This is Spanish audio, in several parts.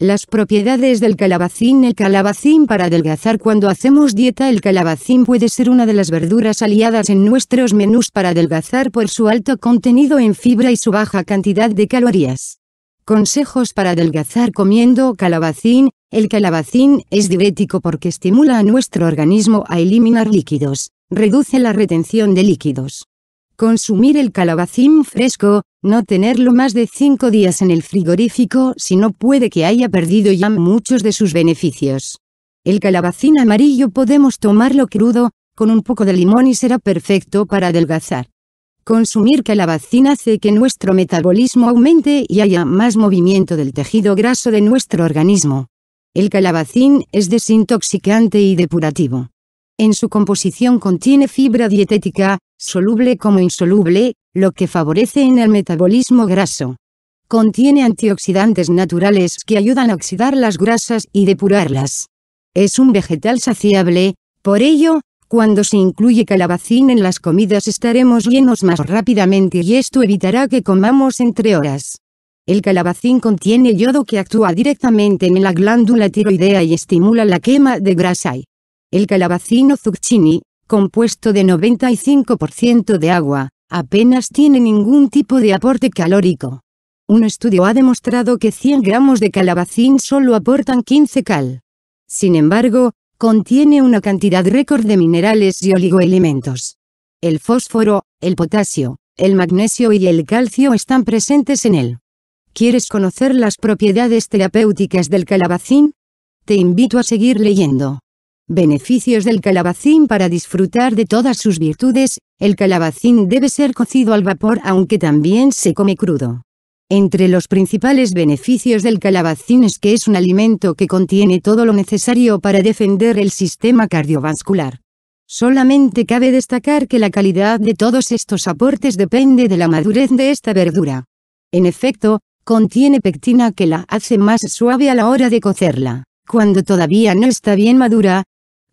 Las propiedades del calabacín El calabacín para adelgazar Cuando hacemos dieta el calabacín puede ser una de las verduras aliadas en nuestros menús para adelgazar por su alto contenido en fibra y su baja cantidad de calorías. Consejos para adelgazar comiendo calabacín. El calabacín es diurético porque estimula a nuestro organismo a eliminar líquidos, reduce la retención de líquidos. Consumir el calabacín fresco, no tenerlo más de 5 días en el frigorífico si no puede que haya perdido ya muchos de sus beneficios. El calabacín amarillo podemos tomarlo crudo, con un poco de limón y será perfecto para adelgazar. Consumir calabacín hace que nuestro metabolismo aumente y haya más movimiento del tejido graso de nuestro organismo. El calabacín es desintoxicante y depurativo. En su composición contiene fibra dietética, soluble como insoluble, lo que favorece en el metabolismo graso. Contiene antioxidantes naturales que ayudan a oxidar las grasas y depurarlas. Es un vegetal saciable, por ello, cuando se incluye calabacín en las comidas estaremos llenos más rápidamente y esto evitará que comamos entre horas. El calabacín contiene yodo que actúa directamente en la glándula tiroidea y estimula la quema de grasa. El calabacín o zucchini, compuesto de 95% de agua, apenas tiene ningún tipo de aporte calórico. Un estudio ha demostrado que 100 gramos de calabacín solo aportan 15 cal. Sin embargo, contiene una cantidad récord de minerales y oligoelementos. El fósforo, el potasio, el magnesio y el calcio están presentes en él. ¿Quieres conocer las propiedades terapéuticas del calabacín? Te invito a seguir leyendo. Beneficios del calabacín Para disfrutar de todas sus virtudes, el calabacín debe ser cocido al vapor aunque también se come crudo. Entre los principales beneficios del calabacín es que es un alimento que contiene todo lo necesario para defender el sistema cardiovascular. Solamente cabe destacar que la calidad de todos estos aportes depende de la madurez de esta verdura. En efecto, contiene pectina que la hace más suave a la hora de cocerla. Cuando todavía no está bien madura,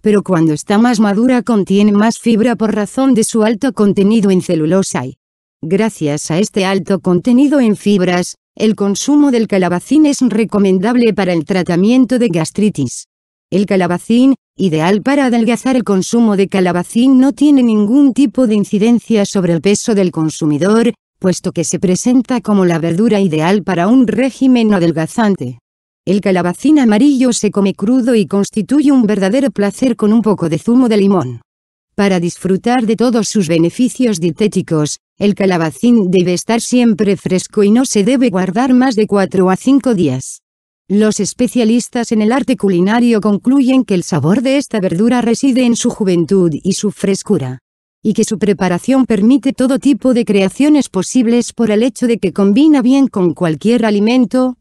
pero cuando está más madura contiene más fibra por razón de su alto contenido en celulosa y, gracias a este alto contenido en fibras, el consumo del calabacín es recomendable para el tratamiento de gastritis. El calabacín, ideal para adelgazar el consumo de calabacín no tiene ningún tipo de incidencia sobre el peso del consumidor, puesto que se presenta como la verdura ideal para un régimen adelgazante. El calabacín amarillo se come crudo y constituye un verdadero placer con un poco de zumo de limón. Para disfrutar de todos sus beneficios dietéticos, el calabacín debe estar siempre fresco y no se debe guardar más de 4 a 5 días. Los especialistas en el arte culinario concluyen que el sabor de esta verdura reside en su juventud y su frescura y que su preparación permite todo tipo de creaciones posibles por el hecho de que combina bien con cualquier alimento,